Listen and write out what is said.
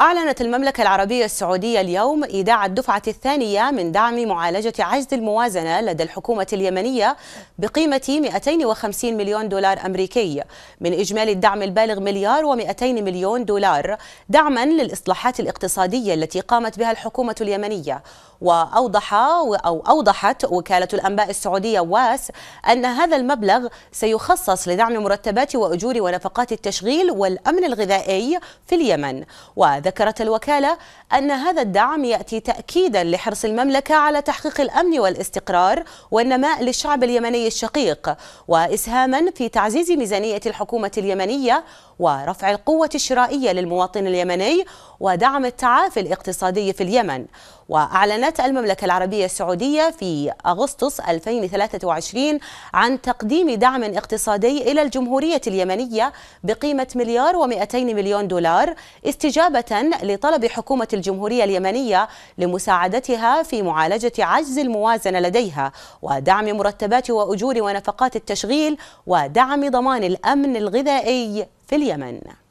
أعلنت المملكة العربية السعودية اليوم إيداع الدفعة الثانية من دعم معالجة عجز الموازنة لدى الحكومة اليمنية بقيمة 250 مليون دولار أمريكي من إجمالي الدعم البالغ مليار و200 مليون دولار دعما للإصلاحات الاقتصادية التي قامت بها الحكومة اليمنية وأوضح أو أوضحت وكالة الأنباء السعودية واس أن هذا المبلغ سيخصص لدعم مرتبات وأجور ونفقات التشغيل والأمن الغذائي في اليمن و ذكرت الوكالة أن هذا الدعم يأتي تأكيدا لحرص المملكة على تحقيق الأمن والاستقرار والنماء للشعب اليمني الشقيق وإسهاما في تعزيز ميزانية الحكومة اليمنية ورفع القوة الشرائية للمواطن اليمني ودعم التعافي الاقتصادي في اليمن وأعلنت المملكة العربية السعودية في أغسطس 2023 عن تقديم دعم اقتصادي إلى الجمهورية اليمنية بقيمة مليار و200 مليون دولار استجابة لطلب حكومة الجمهورية اليمنية لمساعدتها في معالجة عجز الموازنة لديها ودعم مرتبات وأجور ونفقات التشغيل ودعم ضمان الأمن الغذائي في اليمن